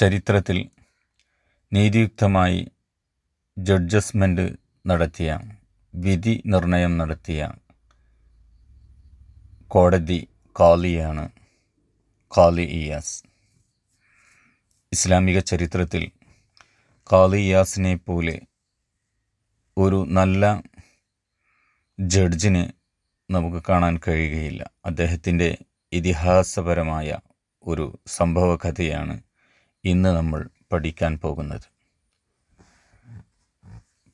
ചരിത്രത്തിൽ നീതിയുക്തമായി ജഡ്ജസ്മെൻ്റ് നടത്തിയ വിധി നിർണയം നടത്തിയ കോടതി കാലിയാണ് കാലിയാസ് ഇസ്ലാമിക ചരിത്രത്തിൽ കാലിയാസിനെ പോലെ ഒരു നല്ല ജഡ്ജിനെ നമുക്ക് കാണാൻ കഴിയുകയില്ല അദ്ദേഹത്തിൻ്റെ ഇതിഹാസപരമായ ഒരു സംഭവകഥയാണ് ഇന്ന് നമ്മൾ പഠിക്കാൻ പോകുന്നത്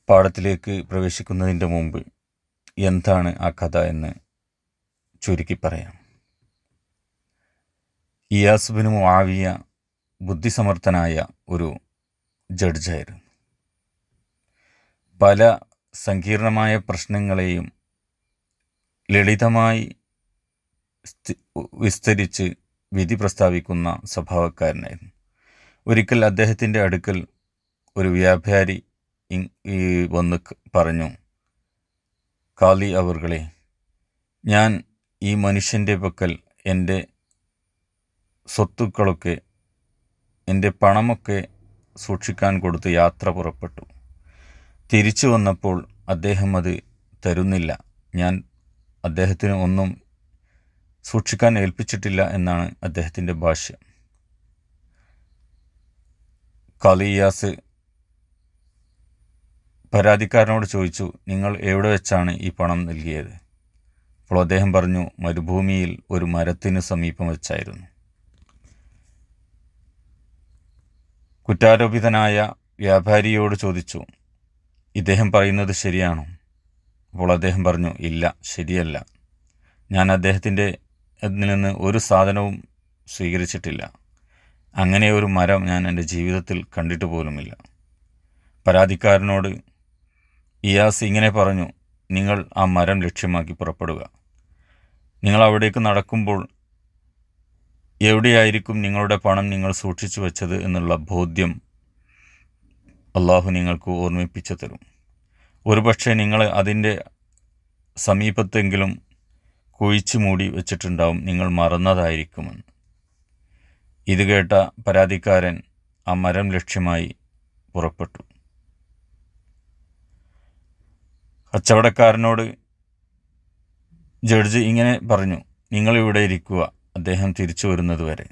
പാഠത്തിലേക്ക് പ്രവേശിക്കുന്നതിൻ്റെ മുമ്പ് എന്താണ് ആ കഥ എന്ന് ചുരുക്കി പറയാം ഇയാസുബിന് ആവിയ ബുദ്ധിസമർത്ഥനായ ഒരു ജഡ്ജായിരുന്നു പല സങ്കീർണമായ പ്രശ്നങ്ങളെയും ലളിതമായി വിസ്തരിച്ച് വിധി പ്രസ്താവിക്കുന്ന സ്വഭാവക്കാരനായിരുന്നു ഒരിക്കൽ അദ്ദേഹത്തിൻ്റെ അടുക്കൽ ഒരു വ്യാപാരി വന്ന് പറഞ്ഞു കാളി അവർകളെ ഞാൻ ഈ മനുഷ്യൻ്റെ പക്കൽ എൻ്റെ സ്വത്തുക്കളൊക്കെ എൻ്റെ പണമൊക്കെ സൂക്ഷിക്കാൻ കൊടുത്ത് യാത്ര പുറപ്പെട്ടു തിരിച്ചു വന്നപ്പോൾ അദ്ദേഹം അത് തരുന്നില്ല ഞാൻ അദ്ദേഹത്തിന് ഒന്നും സൂക്ഷിക്കാൻ ഏൽപ്പിച്ചിട്ടില്ല എന്നാണ് അദ്ദേഹത്തിൻ്റെ ഭാഷ്യം കലിയാസ് പരാതിക്കാരനോട് ചോദിച്ചു നിങ്ങൾ എവിടെ വെച്ചാണ് ഈ പണം നൽകിയത് അപ്പോൾ അദ്ദേഹം പറഞ്ഞു മരുഭൂമിയിൽ ഒരു മരത്തിന് സമീപം വെച്ചായിരുന്നു കുറ്റാരോപിതനായ വ്യാപാരിയോട് ചോദിച്ചു ഇദ്ദേഹം പറയുന്നത് ശരിയാണോ അപ്പോൾ അദ്ദേഹം പറഞ്ഞു ഇല്ല ശരിയല്ല ഞാൻ അദ്ദേഹത്തിൻ്റെ അതിൽ നിന്ന് ഒരു സാധനവും സ്വീകരിച്ചിട്ടില്ല അങ്ങനെ ഒരു മരം ഞാൻ എൻ്റെ ജീവിതത്തിൽ കണ്ടിട്ട് പോലുമില്ല പരാതിക്കാരനോട് ഇയാസ് ഇങ്ങനെ പറഞ്ഞു നിങ്ങൾ ആ മരം ലക്ഷ്യമാക്കി പുറപ്പെടുക നിങ്ങൾ അവിടേക്ക് നടക്കുമ്പോൾ എവിടെയായിരിക്കും നിങ്ങളുടെ പണം നിങ്ങൾ സൂക്ഷിച്ചു വെച്ചത് എന്നുള്ള ബോധ്യം അള്ളാഹു നിങ്ങൾക്ക് ഓർമ്മിപ്പിച്ചു തരും ഒരുപക്ഷെ നിങ്ങൾ അതിൻ്റെ സമീപത്തെങ്കിലും കുഴിച്ചു മൂടി വെച്ചിട്ടുണ്ടാവും നിങ്ങൾ മറന്നതായിരിക്കുമെന്ന് ഇത് കേട്ട പരാതിക്കാരൻ ആ മരം ലക്ഷ്യമായി പുറപ്പെട്ടു കച്ചവടക്കാരനോട് ജഡ്ജ് ഇങ്ങനെ പറഞ്ഞു നിങ്ങളിവിടെ ഇരിക്കുക അദ്ദേഹം തിരിച്ചു വരുന്നതുവരെ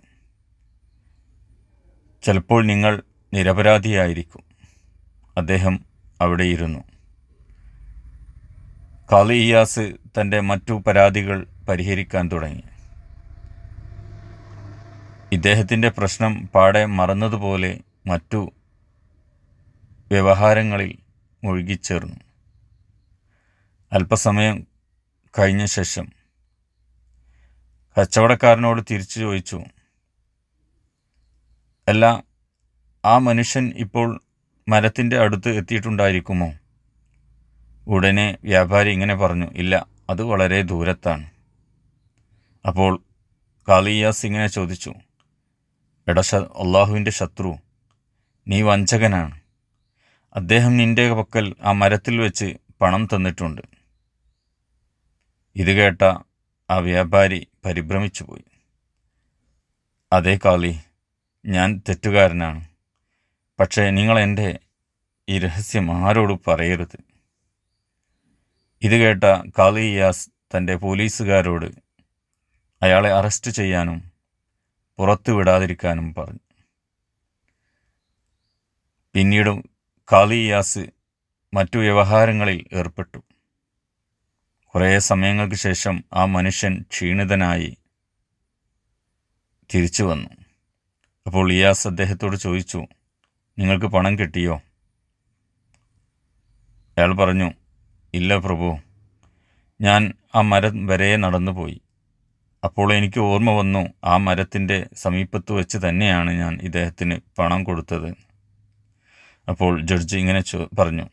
ചിലപ്പോൾ നിങ്ങൾ നിരപരാധിയായിരിക്കും അദ്ദേഹം അവിടെ ഇരുന്നു കാളിയാസ് തൻ്റെ മറ്റു പരാതികൾ പരിഹരിക്കാൻ തുടങ്ങി ഇദ്ദേഹത്തിൻ്റെ പ്രശ്നം പാടെ മറന്നതുപോലെ മറ്റു വ്യവഹാരങ്ങളിൽ മുഴുകിച്ചേർന്നു അല്പസമയം കഴിഞ്ഞ ശേഷം കച്ചവടക്കാരനോട് തിരിച്ചു ചോദിച്ചു അല്ല ആ മനുഷ്യൻ ഇപ്പോൾ മരത്തിൻ്റെ അടുത്ത് എത്തിയിട്ടുണ്ടായിരിക്കുമോ ഉടനെ വ്യാപാരി ഇങ്ങനെ പറഞ്ഞു ഇല്ല അത് വളരെ ദൂരത്താണ് അപ്പോൾ കാളിയാസ് ഇങ്ങനെ ചോദിച്ചു എടാ അള്ളാഹുവിൻ്റെ ശത്രു നീ വഞ്ചകനാണ് അദ്ദേഹം നിൻ്റെ പക്കൽ ആ മരത്തിൽ വെച്ച് പണം തന്നിട്ടുണ്ട് ഇത് കേട്ട ആ വ്യാപാരി പരിഭ്രമിച്ചു പോയി അതേ കാളി ഞാൻ തെറ്റുകാരനാണ് പക്ഷേ നിങ്ങൾ എൻ്റെ ഈ രഹസ്യം ആരോട് പറയരുത് ഇത് കേട്ട കാളിയാസ് തൻ്റെ പോലീസുകാരോട് അയാളെ അറസ്റ്റ് ചെയ്യാനും പുറത്തു വിടാതിരിക്കാനും പറഞ്ഞു പിന്നീടും കാളിയാസ് മറ്റു വ്യവഹാരങ്ങളിൽ ഏർപ്പെട്ടു കുറേ സമയങ്ങൾക്ക് ശേഷം ആ മനുഷ്യൻ ക്ഷീണിതനായി തിരിച്ചു വന്നു അപ്പോൾ ഇയാസ് അദ്ദേഹത്തോട് ചോദിച്ചു നിങ്ങൾക്ക് പണം കിട്ടിയോ അയാൾ പറഞ്ഞു ഇല്ല പ്രഭു ഞാൻ ആ മരം വരെ നടന്നു പോയി അപ്പോൾ എനിക്ക് ഓർമ്മ വന്നു ആ മരത്തിൻ്റെ സമീപത്ത് വെച്ച് തന്നെയാണ് ഞാൻ ഇദ്ദേഹത്തിന് പണം കൊടുത്തത് അപ്പോൾ ജഡ്ജി ഇങ്ങനെ പറഞ്ഞു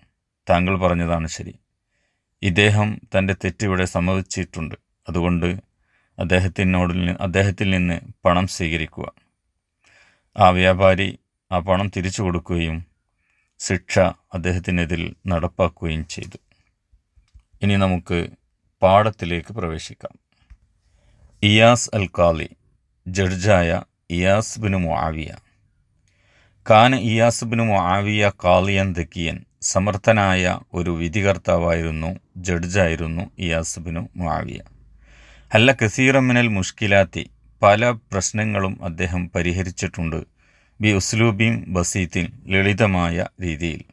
താങ്കൾ പറഞ്ഞതാണ് ശരി ഇദ്ദേഹം തൻ്റെ തെറ്റിവിടെ സമ്മതിച്ചിട്ടുണ്ട് അതുകൊണ്ട് അദ്ദേഹത്തിനോട് അദ്ദേഹത്തിൽ നിന്ന് പണം സ്വീകരിക്കുക ആ വ്യാപാരി ആ പണം തിരിച്ചു കൊടുക്കുകയും ശിക്ഷ അദ്ദേഹത്തിനെതിൽ നടപ്പാക്കുകയും ചെയ്തു ഇനി നമുക്ക് പാഠത്തിലേക്ക് പ്രവേശിക്കാം ഇയാസ് അൽ കാലി ജഡ്ജായ ഇയാസ് ബിനു മുആവിയ കാന ഇയാസ് ബിനു മുആവിയ കാലിയൻ ദക്കിയൻ സമർത്ഥനായ ഒരു വിധികർത്താവായിരുന്നു ജഡ്ജായിരുന്നു ഇയാസ് ബിനു മുആവിയ അല്ല കസീറമിനൽ മുഷ്കിലാത്തി പല പ്രശ്നങ്ങളും അദ്ദേഹം പരിഹരിച്ചിട്ടുണ്ട് ബി ഉസ്ലൂബീം ബസീത്തിൻ ലളിതമായ രീതിയിൽ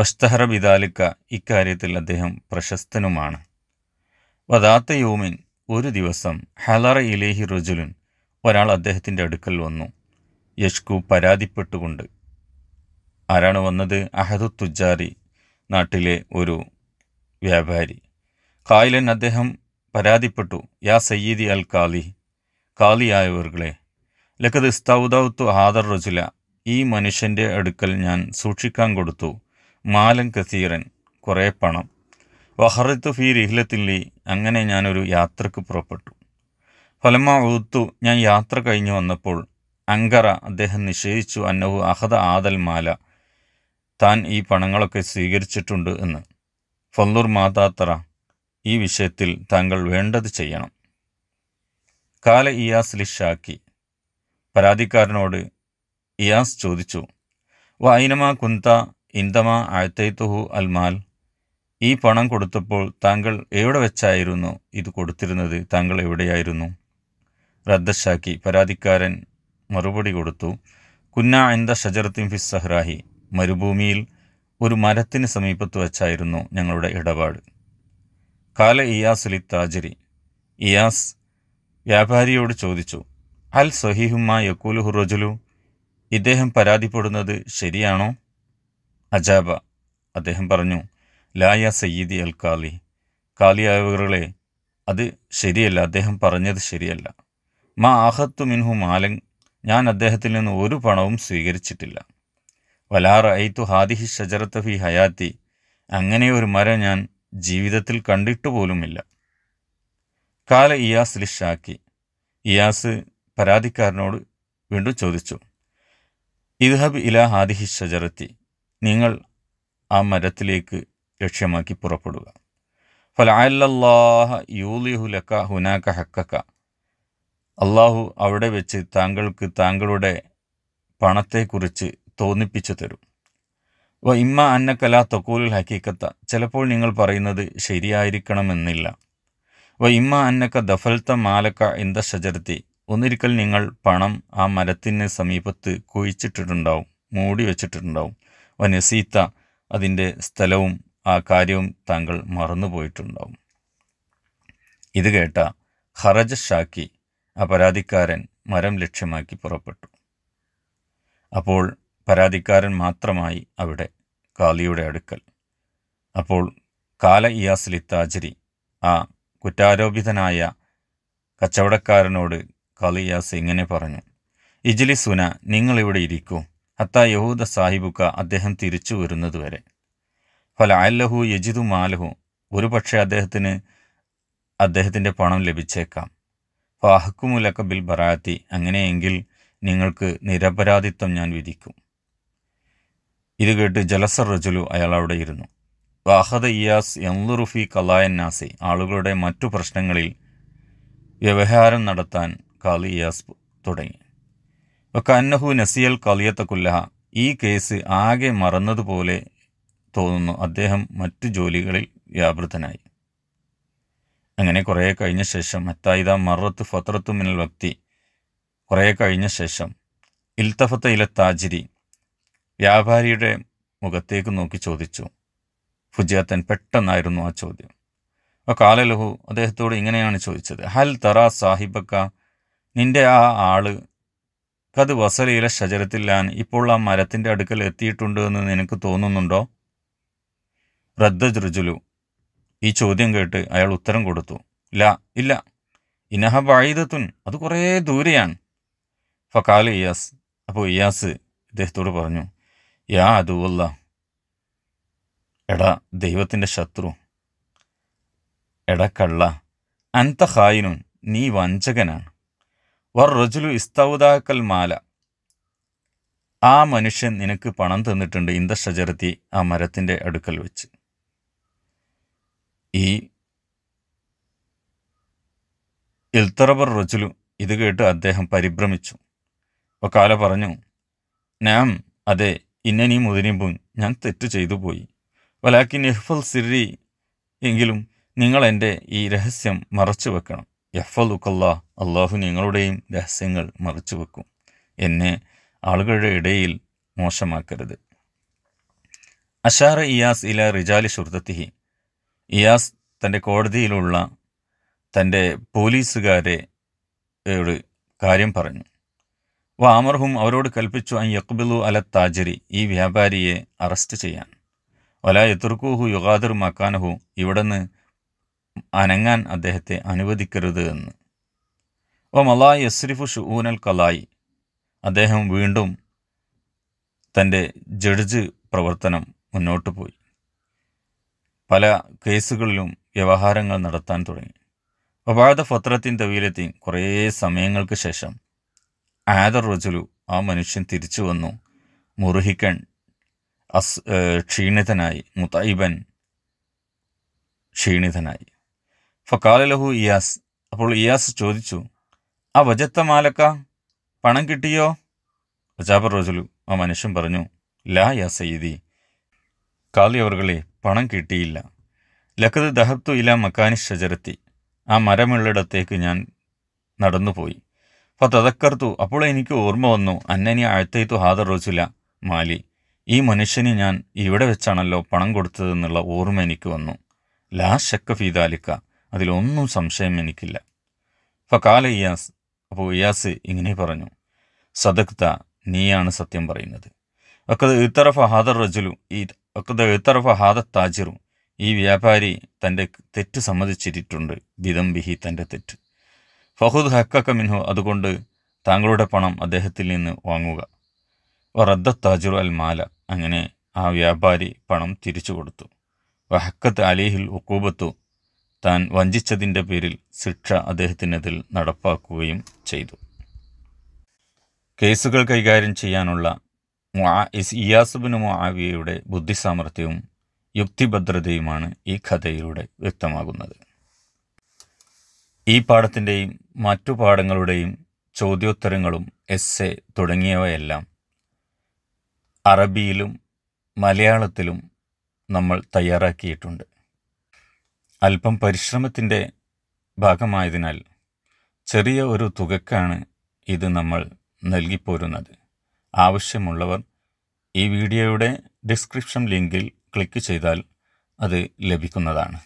വസ്തഹറ ബിദാലിക്ക ഇക്കാര്യത്തിൽ അദ്ദേഹം പ്രശസ്തനുമാണ് വദാത്ത യോമിൻ ഒരു ദിവസം ഹലറ ഇലേഹി റജുലുൻ ഒരാൾ അദ്ദേഹത്തിൻ്റെ അടുക്കൽ വന്നു യഷ്കു പരാതിപ്പെട്ടുകൊണ്ട് ആരാണ് വന്നത് അഹദു തുജാരി നാട്ടിലെ ഒരു വ്യാപാരി കായിലൻ അദ്ദേഹം പരാതിപ്പെട്ടു യാ സയ്യിദി അൽ കാലി കാലിയായവർകളെ ലക്കത് സ്തൗദൗത്തു ഹാദർ റജുല ഈ മനുഷ്യൻ്റെ അടുക്കൽ ഞാൻ സൂക്ഷിക്കാൻ കൊടുത്തു മാലൻ കസീറൻ കുറേ പണം വഹറത്തു ഫീ റിഹ്ലത്തില്ലി അങ്ങനെ ഞാനൊരു യാത്രക്ക് പുറപ്പെട്ടു ഫലമ ഊത്തു ഞാൻ യാത്ര കഴിഞ്ഞു വന്നപ്പോൾ അങ്കറ അദ്ദേഹം നിഷേധിച്ചു അന്നഹു അഹദ ആദൽ മാല താൻ ഈ പണങ്ങളൊക്കെ സ്വീകരിച്ചിട്ടുണ്ട് എന്ന് ഫല്ലുർ മാതാത്തറ ഈ വിഷയത്തിൽ താങ്കൾ വേണ്ടത് ചെയ്യണം കാല ഇയാസ് ലിഷാക്കി പരാതിക്കാരനോട് ഇയാസ് ചോദിച്ചു വൈനമ കുന്ത ഇന്ദമ ആഴ്ത്തേത്തുഹു അൽമാൽ ഈ പണം കൊടുത്തപ്പോൾ താങ്കൾ എവിടെ വെച്ചായിരുന്നു ഇത് കൊടുത്തിരുന്നത് താങ്കൾ എവിടെയായിരുന്നു റദ്ദശാക്കി പരാതിക്കാരൻ മറുപടി കൊടുത്തു കുന്ന എന്ത ഷജറത്തിൻ ഫിസ് സഹ്റാഹി മരുഭൂമിയിൽ ഒരു മരത്തിന് സമീപത്ത് വെച്ചായിരുന്നു ഞങ്ങളുടെ ഇടപാട് കാല ഇയാസ് ലി താജരി ഇയാസ് വ്യാപാരിയോട് ചോദിച്ചു അൽ സഹീഹുമ്മ യക്കൂലു ഹുറോജുലു ഇദ്ദേഹം പരാതിപ്പെടുന്നത് ശരിയാണോ അജാബ അദ്ദേഹം പറഞ്ഞു ലായ സയ്യിദി അൽ കാലി കാലിയായവകളെ അത് ശരിയല്ല അദ്ദേഹം പറഞ്ഞത് ശരിയല്ല മാ ആഹത്തു മിൻഹു മാലൻ ഞാൻ അദ്ദേഹത്തിൽ നിന്ന് ഒരു പണവും സ്വീകരിച്ചിട്ടില്ല വലാറ ഐത്തു ഹാദിഹി ഷജറത്ത് ഫി ഹയാത്തി അങ്ങനെ ഒരു മരം ഞാൻ ജീവിതത്തിൽ കണ്ടിട്ടു പോലുമില്ല കാല ഇയാസ് ഷാക്കി ഇയാസ് പരാതിക്കാരനോട് വീണ്ടും ചോദിച്ചു ഇദ്ഹബ് ഇല ഹാദിഹി ഷജറത്തി നിങ്ങൾ ആ മരത്തിലേക്ക് ലക്ഷ്യമാക്കി പുറപ്പെടുക ഫലാഹ യൂലിഹു ഹുനാക്ക ഹക്കക്ക അള്ളാഹു അവിടെ വെച്ച് താങ്കൾക്ക് താങ്കളുടെ പണത്തെക്കുറിച്ച് തോന്നിപ്പിച്ചു തരും വ ഇമ്മ അന്നക്കല തക്കൂലുൽ ഹക്കീക്കത്ത ചിലപ്പോൾ നിങ്ങൾ പറയുന്നത് ശരിയായിരിക്കണമെന്നില്ല വ ഇമ്മ അന്നക്ക ദഫൽത്ത മാലക്ക എന്ത ശചരത്തി ഒന്നിരിക്കൽ നിങ്ങൾ പണം ആ മരത്തിന് സമീപത്ത് കുഴിച്ചിട്ടിട്ടുണ്ടാവും മൂടി വച്ചിട്ടുണ്ടാവും വ നസീത്ത അതിൻ്റെ സ്ഥലവും ആ കാര്യവും താങ്കൾ മറന്നുപോയിട്ടുണ്ടാവും ഇത് കേട്ട ഹറജ ഷാക്കി ആ പരാതിക്കാരൻ മരം ലക്ഷ്യമാക്കി പുറപ്പെട്ടു അപ്പോൾ പരാതിക്കാരൻ മാത്രമായി അവിടെ കാളിയുടെ അടുക്കൽ അപ്പോൾ കാല ഇയാസ്ലി താജരി ആ കുറ്റാരോപിതനായ കച്ചവടക്കാരനോട് കാളിയാസ് ഇങ്ങനെ പറഞ്ഞു ഇജ്ലി സുന നിങ്ങളിവിടെ ഇരിക്കൂ അത്ത യഹൂദ സാഹിബുക്ക അദ്ദേഹം തിരിച്ചു വരുന്നതുവരെ അല്ലഹു യജിദു മാലഹു ഒരുപക്ഷെ അദ്ദേഹത്തിന് അദ്ദേഹത്തിൻ്റെ പണം ലഭിച്ചേക്കാം ഫാഹക്കുമുലക്ക ബിൽ ബറാത്തി അങ്ങനെയെങ്കിൽ നിങ്ങൾക്ക് നിരപരാധിത്വം ഞാൻ വിധിക്കും ഇത് കേട്ട് ജലസർ റജുലു അയാൾ അവിടെ ഇരുന്നു വാഹദ ഇയാസ് കലായൻ നാസി ആളുകളുടെ മറ്റു പ്രശ്നങ്ങളിൽ വ്യവഹാരം നടത്താൻ കാലി ഇയാസ് തുടങ്ങി വക്കന്നഹു നസിയൽ കലിയത്ത കുല്ലഹ ഈ കേസ് ആകെ മറന്നതുപോലെ തോന്നുന്നു അദ്ദേഹം മറ്റു ജോലികളിൽ വ്യാപൃതനായി അങ്ങനെ കുറേ കഴിഞ്ഞ ശേഷം ഹത്തായിത മറത്ത് ഫത്രത്തു മിനൽ വ്യക്തി കുറേ കഴിഞ്ഞ ശേഷം ഇൽത്തഫത്ത ഇല താജിരി വ്യാപാരിയുടെ മുഖത്തേക്ക് നോക്കി ചോദിച്ചു ഫുജിയത്തൻ പെട്ടെന്നായിരുന്നു ആ ചോദ്യം കാലലഹു അദ്ദേഹത്തോട് ഇങ്ങനെയാണ് ചോദിച്ചത് ഹൽ തറ സാഹിബക്ക നിന്റെ ആ ആള് കത് വസലയിലെ ഷജരത്തില്ലാൻ ഇപ്പോൾ ആ മരത്തിൻ്റെ അടുക്കൽ എത്തിയിട്ടുണ്ട് എന്ന് നിനക്ക് തോന്നുന്നുണ്ടോ റദ്ദ ജുർജുലു ഈ ചോദ്യം കേട്ട് അയാൾ ഉത്തരം കൊടുത്തു ല ഇല്ല ഇനഹ ബായിദത്തുൻ അത് കുറേ ദൂരെയാണ് ഫക്കാൽ ഇയാസ് അപ്പോൾ ഇയാസ് ഇദ്ദേഹത്തോട് പറഞ്ഞു യാ അതുവല്ല എടാ ദൈവത്തിൻ്റെ ശത്രു എടാ കള്ള അന്ത ഹായിനുൻ നീ വഞ്ചകനാണ് വർ റജുലു ഇസ്തൗദാക്കൽ മാല ആ മനുഷ്യൻ നിനക്ക് പണം തന്നിട്ടുണ്ട് ഇന്ത ഷജറത്തി ആ മരത്തിൻ്റെ അടുക്കൽ വെച്ച് ഈ ഇൽത്തറബർ റജുലു ഇത് കേട്ട് അദ്ദേഹം പരിഭ്രമിച്ചു വക്കാല പറഞ്ഞു നാം അതെ ഇന്നനീ മുതിരിമ്പും ഞാൻ തെറ്റ് ചെയ്തു പോയി വലാക്കി നെഹ്ഫൽ സിറി എങ്കിലും നിങ്ങൾ എൻ്റെ ഈ രഹസ്യം മറച്ചു വെക്കണം എഫൽ ഉക്കല്ല അള്ളാഹു നിങ്ങളുടെയും രഹസ്യങ്ങൾ മറച്ചു വെക്കും എന്നെ ആളുകളുടെ ഇടയിൽ മോശമാക്കരുത് അഷാറ ഇയാസ് ഇല റിജാലി ഷുർദത്തിഹി ഇയാസ് തൻ്റെ കോടതിയിലുള്ള തൻ്റെ പോലീസുകാരെ യോട് കാര്യം പറഞ്ഞു വ ആമർഹും അവരോട് കൽപ്പിച്ചു അൻ യക്ബിലു അല താജരി ഈ വ്യാപാരിയെ അറസ്റ്റ് ചെയ്യാൻ വല എത്തുർക്കൂഹു യുഗാദിർ മക്കാനഹു ഇവിടുന്ന് അനങ്ങാൻ അദ്ദേഹത്തെ അനുവദിക്കരുത് എന്ന് ഓ മലാ യസ്രിഫു ഷുഊനൽ കലായി അദ്ദേഹം വീണ്ടും തൻ്റെ ജഡ്ജ് പ്രവർത്തനം മുന്നോട്ട് പോയി പല കേസുകളിലും വ്യവഹാരങ്ങൾ നടത്താൻ തുടങ്ങി ഒബാദ ഫത്രത്തിൻ തവീലത്തിൻ കുറേ സമയങ്ങൾക്ക് ശേഷം ആദർ റജുലു ആ മനുഷ്യൻ തിരിച്ചു വന്നു മുറുഹിക്കൻ അസ് ക്ഷീണിതനായി മുതൈബൻ ക്ഷീണിതനായി ഫക്കാലലഹു ഇയാസ് അപ്പോൾ ഇയാസ് ചോദിച്ചു ആ വജത്ത മാലക്ക പണം കിട്ടിയോ അജാബർ റജുലു ആ മനുഷ്യൻ പറഞ്ഞു ലാ യാ സയ്യിദി കാലി പണം കിട്ടിയില്ല ലക്കത് ദഹത്തു ഇല മക്കാനി ഷജരത്തി ആ മരമുള്ളിടത്തേക്ക് ഞാൻ നടന്നുപോയി അപ്പോൾ തതക്കർത്തു അപ്പോൾ എനിക്ക് ഓർമ്മ വന്നു അന്നനി അഴത്തേത്തു ഹാദർ റോസില മാലി ഈ മനുഷ്യന് ഞാൻ ഇവിടെ വെച്ചാണല്ലോ പണം കൊടുത്തതെന്നുള്ള ഓർമ്മ എനിക്ക് വന്നു ലാ ശക്ക ഫീതാലിക്ക അതിലൊന്നും സംശയം എനിക്കില്ല ഫക്കാല ഇയാസ് അപ്പോൾ ഇയാസ് ഇങ്ങനെ പറഞ്ഞു സദക്ത നീയാണ് സത്യം പറയുന്നത് ഒക്കെ ഇത്തറഫ ഹാദർ റജുലു ഈ വക്കത് എഴുത്തറഫ ഹാദ താജിറും ഈ വ്യാപാരി തൻ്റെ തെറ്റ് സമ്മതിച്ചിട്ടുണ്ട് ബിഹി തൻ്റെ തെറ്റ് ഫഹുദ് ഹക്കക്ക മിൻഹു അതുകൊണ്ട് താങ്കളുടെ പണം അദ്ദേഹത്തിൽ നിന്ന് വാങ്ങുക റദ്ദ താജുർ അൽ മാല അങ്ങനെ ആ വ്യാപാരി പണം തിരിച്ചു കൊടുത്തു വഹക്കത്ത് അലിഹിൽ ഉക്കൂബത്തു താൻ വഞ്ചിച്ചതിൻ്റെ പേരിൽ ശിക്ഷ അദ്ദേഹത്തിനെതിൽ നടപ്പാക്കുകയും ചെയ്തു കേസുകൾ കൈകാര്യം ചെയ്യാനുള്ള ഇയാസുബിന് മുആവിയയുടെ ബുദ്ധിസാമർഥ്യവും യുക്തിഭദ്രതയുമാണ് ഈ കഥയിലൂടെ വ്യക്തമാകുന്നത് ഈ പാഠത്തിൻ്റെയും മറ്റു പാഠങ്ങളുടെയും ചോദ്യോത്തരങ്ങളും എസ് എ തുടങ്ങിയവയെല്ലാം അറബിയിലും മലയാളത്തിലും നമ്മൾ തയ്യാറാക്കിയിട്ടുണ്ട് അല്പം പരിശ്രമത്തിൻ്റെ ഭാഗമായതിനാൽ ചെറിയ ഒരു തുകക്കാണ് ഇത് നമ്മൾ നൽകിപ്പോരുന്നത് ആവശ്യമുള്ളവർ ഈ വീഡിയോയുടെ ഡിസ്ക്രിപ്ഷൻ ലിങ്കിൽ ക്ലിക്ക് ചെയ്താൽ അത് ലഭിക്കുന്നതാണ്